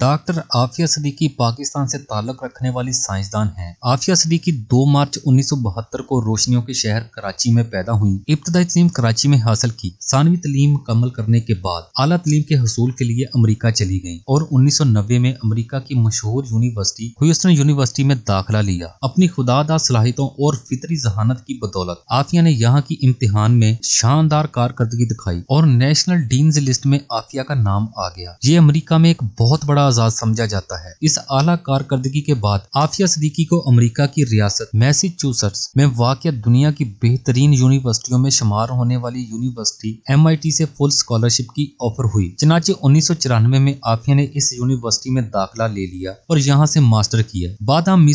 Doctor Aafia Siddiqui Pakistan से ताल्लुक रखने वाली साइंसदान हैं। आफिया सदीकी 2 मार्च 1972 को रोशनियों के शहर कराची में पैदा हुई इब्तदाई तलीम कराची में हासिल की सानवी तलीम मुकम्मल करने के बाद आला तलीम के हसूल के लिए अमरीका चली गयी और 1990 में अमरीका की मशहूर यूनिवर्सिटी ह्यूस्टन यूनिवर्सिटी में दाखिला लिया अपनी खुदादा सलाहितों और फितरी जहानत की बदौलत आफिया ने यहाँ की इम्तिहान में शानदार कारकर्दगी दिखाई और नेशनल डीन लिस्ट में आफिया का नाम आ गया ये अमरीका में एक बहुत बड़ा बड़ा आजाद समझा जाता है इस आला कारकर्दगी के बाद आफिया सदीकी को अमरीका की रियासत मैसेच्यूसेट्स में वाक़ दुनिया की बेहतरीन यूनिवर्सिटियों में शुमार होने वाली यूनिवर्सिटी एम से फुल स्कॉलरशिप की ऑफर हुई चनाचे उन्नीस में आफिया ने इस यूनिवर्सिटी में दाखिला ले लिया और यहाँ से मास्टर किया बाद हम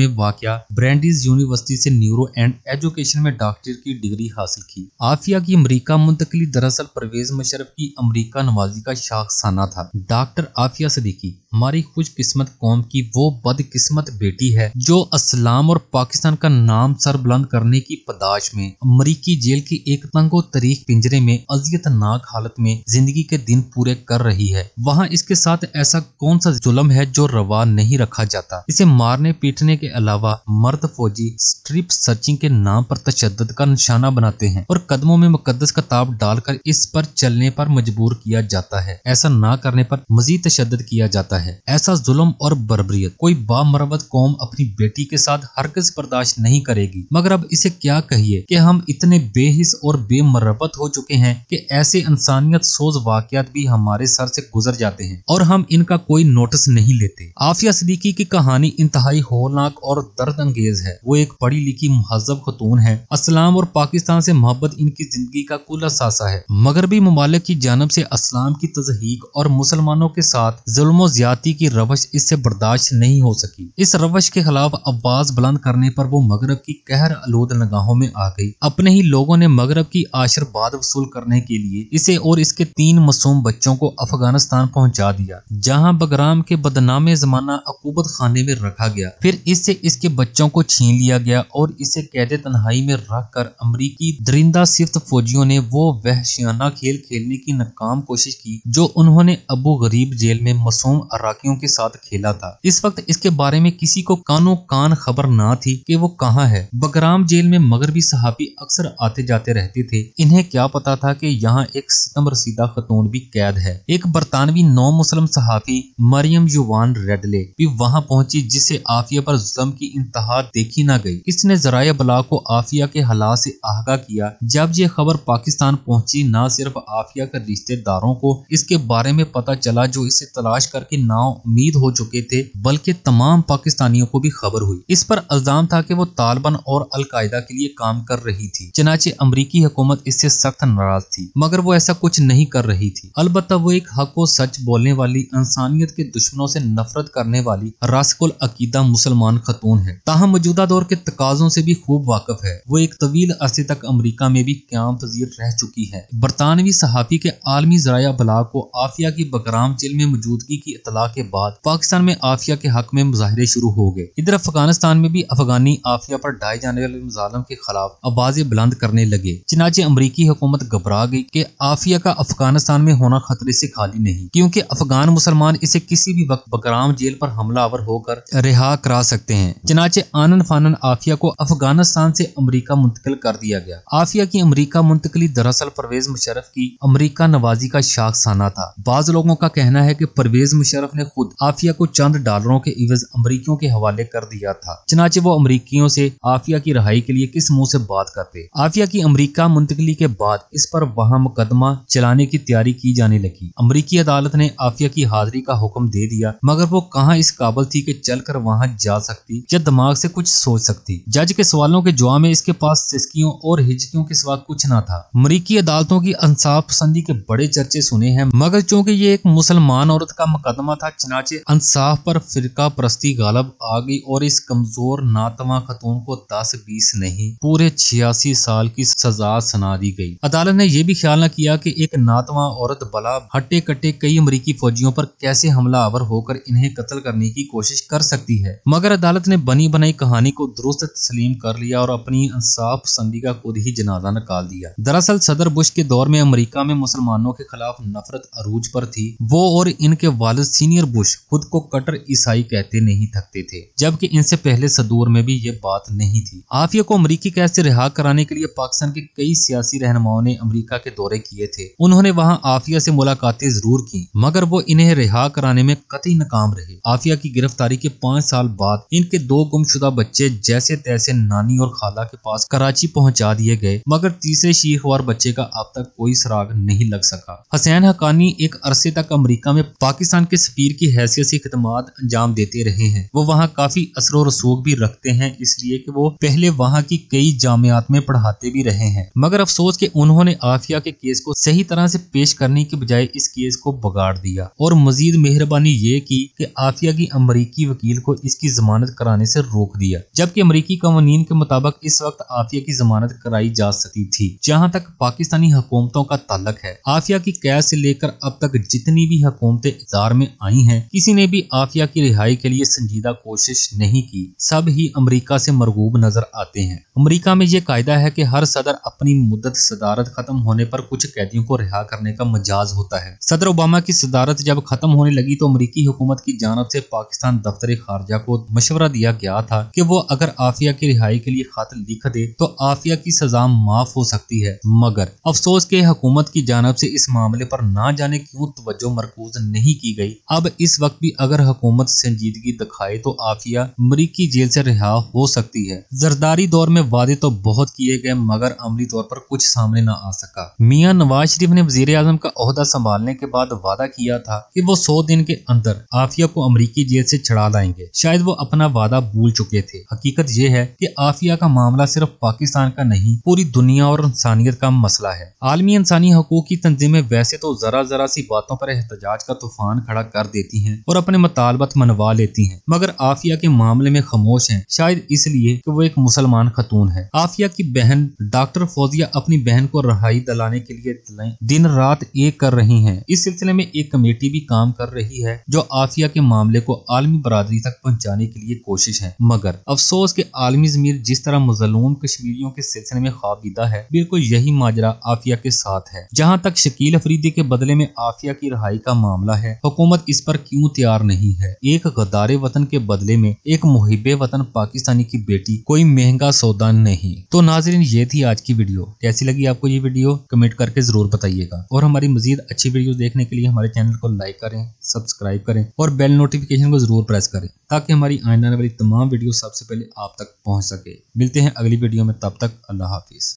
में वाक़ ब्रेंडिज यूनिवर्सिटी से न्यूरो एंड एजुकेशन में डॉक्टरेट की डिग्री हासिल की आफिया की अमरीका मुंतकली दरअसल परवेज मुशरफ की अमरीका नवाजी का शाखसाना था डॉक्टर आफिया से देखी हमारी खुशकिस्मत कौम की वो बदकिस्मत बेटी है जो असलाम और पाकिस्तान का नाम सर बुलंद करने की पदाश में अमरीकी जेल की एक तंगो तरीक पिंजरे में अजियतनाक हालत में जिंदगी के दिन पूरे कर रही है वहाँ इसके साथ ऐसा कौन सा जुलम है जो रवा नहीं रखा जाता इसे मारने पीटने के अलावा मर्द फौजी स्ट्रिप सर्चिंग के नाम पर तशद का निशाना बनाते हैं और कदमों में मुकदस का ताप डालकर इस पर चलने पर मजबूर किया जाता है ऐसा ना करने पर मजीद तशद किया जाता है है ऐसा जुल्म और बरबरीत कोई बामरबत कौम अपनी बेटी के साथ हरगज बर्दाश्त नहीं करेगी मगर अब इसे क्या कहिए कि हम इतने बेहिस और बेमरबत हो चुके हैं कि ऐसे इंसानियत सोज वाकत भी हमारे सर से गुजर जाते हैं और हम इनका कोई नोटिस नहीं लेते आफिया सदीकी की कहानी इंतहाई होलनाक और दर्द अंगेज है वो एक पढ़ी लिखी महजब खतून है असलाम और पाकिस्तान से मोहब्बत इनकी जिंदगी का कुल असासा है मगरबी ममालिक की जानब से असलाम की तजहीक और मुसलमानों के साथ जुल्म ज्यादा जाति की रवश इससे बर्दाश्त नहीं हो सकी इस रवश के खिलाफ आवाज बुलंद करने पर वो मगरब की कहर आलूद नगाहों में आ गई अपने ही लोगों ने मगरब की आशीर्वाद वसूल करने के लिए इसे और इसके तीन मासूम बच्चों को अफगानिस्तान पहुंचा दिया जहां बगराम के बदनामे जमाना अकूबत खाने में रखा गया फिर इससे इसके बच्चों को छीन लिया गया और इसे कैद तनहाई में रख कर अमरीकी दरिंदा सिफ्त फौजियों ने वो वहशियाना खेल खेलने की नाकाम कोशिश की जो उन्होंने अबू गरीब जेल में मासूम इराकियों के साथ खेला था इस वक्त इसके बारे में किसी को कानो कान खबर ना थी कि वो कहाँ है बगराम जेल में मगरबी सहाबी अक्सर आते जाते रहते थे इन्हें क्या पता था कि यहाँ एक सितम रसीदा खतून भी कैद है एक बरतानवी नौ मुस्लिम सहाफी मरियम युवान रेडले भी वहाँ पहुंची जिसे आफिया पर जुलम की इंतहा देखी ना गई इसने जराय बला को आफिया के हालात से आगा किया जब ये खबर पाकिस्तान पहुंची न सिर्फ आफिया के रिश्तेदारों को इसके बारे में पता चला जो इसे तलाश करके नाव उम्मीद हो चुके थे बल्कि तमाम पाकिस्तानियों को भी खबर हुई इस पर अल्जाम था कि वो तालिबान और अलकायदा के लिए काम कर रही थी चनाचे अमरीकी हुकूमत इससे सख्त नाराज थी मगर वो ऐसा कुछ नहीं कर रही थी अलबत् वो एक हक व सच बोलने वाली इंसानियत के दुश्मनों से नफरत करने वाली रासकुल अकीदा मुसलमान खतून है ताहम मौजूदा दौर के तकाजों से भी खूब वाकफ है वो एक तवील अरसे तक अमरीका में भी क्याम पजीर रह चुकी है बरतानवी सहाफ़ी के आलमी जराया बला को आफिया की बकराम जेल में मौजूदगी की इतला इतला के बाद पाकिस्तान में आफिया के हक में मुजाहरे शुरू हो गए इधर अफगानिस्तान में भी अफगानी आफिया पर डाये जाने वाले मुजालम के खिलाफ आवाजें बुलंद करने लगे चिनाचे अमरीकी हुकूमत घबरा गई के आफिया का अफगानिस्तान में होना खतरे से खाली नहीं क्योंकि अफगान मुसलमान इसे किसी भी वक्त बकराम जेल पर हमलावर होकर रिहा करा सकते हैं चनाचे आनन फानन आफिया को अफगानिस्तान से अमरीका मुंतकिल कर दिया गया आफिया की अमरीका मुंतकली दरअसल परवेज मुशरफ की अमरीका नवाजी का शाखसाना था बाज लोगों का कहना है की परवेज मुशरफ मुशरफ ने खुद आफिया को चंद डॉलरों के इवज अमरीकियों के हवाले कर दिया था चनाचे वो अमरीकियों से आफिया की रहाई के लिए किस मुंह से बात करते आफिया की अमरीका मुंतकली के बाद इस पर वहाँ मुकदमा चलाने की तैयारी की जाने लगी अमरीकी अदालत ने आफिया की हाजिरी का हुक्म दे दिया मगर वो कहाँ इस काबल थी के चल कर वहाँ जा सकती या दिमाग ऐसी कुछ सोच सकती जज के सवालों के जवाब में इसके पास सिस्कियों और हिजकियों के सवाल कुछ न था अमरीकी अदालतों की इंसाफ पसंदी के बड़े चर्चे सुने हैं मगर चूँकि ये एक मुसलमान औरत का मुकदमा नातवा था चनाचे अंसाफ पर फिरका प्रस्ती गालब आ गई और इस कमजोर नातवा खतून को दस बीस नहीं पूरे छियासी साल की सजा सुना दी गई अदालत ने यह भी ख्याल न किया कि एक नातवा औरत बला हटे कटे कई अमरीकी फौजियों पर कैसे हमला आवर होकर इन्हें कत्ल करने की कोशिश कर सकती है मगर अदालत ने बनी बनाई कहानी को दुरुस्त तस्लीम कर लिया और अपनी इंसाफ संधि का खुद ही जनाजा निकाल दिया दरअसल सदर बुश के दौर में अमरीका में मुसलमानों के खिलाफ नफरत अरूज पर थी वो और इनके वालद सीनियर बुश खुद को कटर ईसाई कहते नहीं थकते थे जबकि इनसे पहले सदूर में भी ये बात नहीं थी आफिया को अमरीकी कैद से रिहा कराने के लिए पाकिस्तान के कई सियासी रहनुमाओं ने अमरीका के दौरे किए थे उन्होंने वहाँ आफिया से मुलाकातें जरूर की मगर वो इन्हें रिहा कराने में कतई नाकाम रहे आफिया की गिरफ्तारी के पाँच साल बाद इनके दो गुमशुदा बच्चे जैसे तैसे नानी और खाला के पास कराची पहुँचा दिए गए मगर तीसरे और बच्चे का अब तक कोई सराग नहीं लग सका हसैन हकानी एक अरसे तक अमरीका में पाकिस्तान के पीर की हैसियत से खदमात अंजाम देते रहे हैं वो वहाँ काफी असर रसूख भी रखते हैं इसलिए कि वो पहले वहाँ की कई जामियात में पढ़ाते भी रहे हैं मगर अफसोस के उन्होंने आफिया के केस को सही तरह से पेश करने के बजाय इस केस को बगाड़ दिया और मजीद मेहरबानी ये की कि आफिया की अमरीकी वकील को इसकी जमानत कराने से रोक दिया जबकि अमरीकी कवानीन के मुताबिक इस वक्त आफिया की जमानत कराई जा सकती थी जहाँ तक पाकिस्तानी हुकूमतों का ताल्लक है आफिया की कैद से लेकर अब तक जितनी भी हुकूमतें इतार में आई हैं किसी ने भी आफिया की रिहाई के लिए संजीदा कोशिश नहीं की सब ही अमरीका से मरगूब नजर आते हैं अमरीका में ये कायदा है की हर सदर अपनी मुद्दत सदारत खत्म होने पर कुछ कैदियों को रिहा करने का मजाज होता है सदर ओबामा की सदारत जब खत्म होने लगी तो अमरीकी हुकूमत की जानब ऐसी पाकिस्तान दफ्तर खारजा को मशवरा दिया गया था की वो अगर आफिया की रिहाई के लिए खत लिख दे तो आफिया की सजा माफ हो सकती है मगर अफसोस के हकूमत की जानब ऐसी इस मामले आरोप न जाने क्यूँ तवज्जो मरकूज नहीं की गयी अब इस वक्त भी अगर हुकूमत संजीदगी दिखाए तो आफिया अमरीकी जेल से रिहा हो सकती है जरदारी दौर में वादे तो बहुत किए गए मगर अमली तौर पर कुछ सामने न आ सका मियाँ नवाज शरीफ ने वजीर आजम का अहदा संभालने के बाद वादा किया था कि वो सौ दिन के अंदर आफिया को अमरीकी जेल से छड़ा लाएंगे शायद वो अपना वादा भूल चुके थे हकीकत ये है की आफिया का मामला सिर्फ पाकिस्तान का नहीं पूरी दुनिया और इंसानियत का मसला है आलमी इंसानी हकूक की तंजीमें वैसे तो जरा जरा सी बातों पर एहतजाज का तूफान खड़ा कर देती हैं और अपने मुतालबत मनवा लेती हैं मगर आफिया के मामले में खामोश हैं शायद इसलिए कि वो एक मुसलमान खतून है आफिया की बहन डॉक्टर फौजिया अपनी बहन को रहाई दिलाने के लिए दिन रात एक कर रही है इस सिलसिले में एक कमेटी भी काम कर रही है जो आफिया के मामले को आलमी बरदरी तक पहुँचाने के लिए कोशिश है मगर अफसोस के आलमी जमीर जिस तरह मज़लूम कश्मीरियों के सिलसिले में खाबीदा है बिल्कुल यही माजरा आफिया के साथ है जहाँ तक शकील अफरीदी के बदले में आफिया की रहाई का मामला है हुकूमत इस पर क्यों तैयार नहीं है एक गद्दारे वतन के बदले में एक मुहिबे वतन पाकिस्तानी की बेटी कोई महंगा सौदा नहीं तो नाजरीन ये थी आज की वीडियो कैसी लगी आपको ये वीडियो कमेंट करके जरूर बताइएगा और हमारी मजीद अच्छी वीडियो देखने के लिए हमारे चैनल को लाइक करें सब्सक्राइब करें और बेल नोटिफिकेशन को जरूर प्रेस करें ताकि हमारी आने वाली तमाम वीडियो सबसे पहले आप तक पहुँच सके मिलते हैं अगली वीडियो में तब तक अल्लाह हाफिज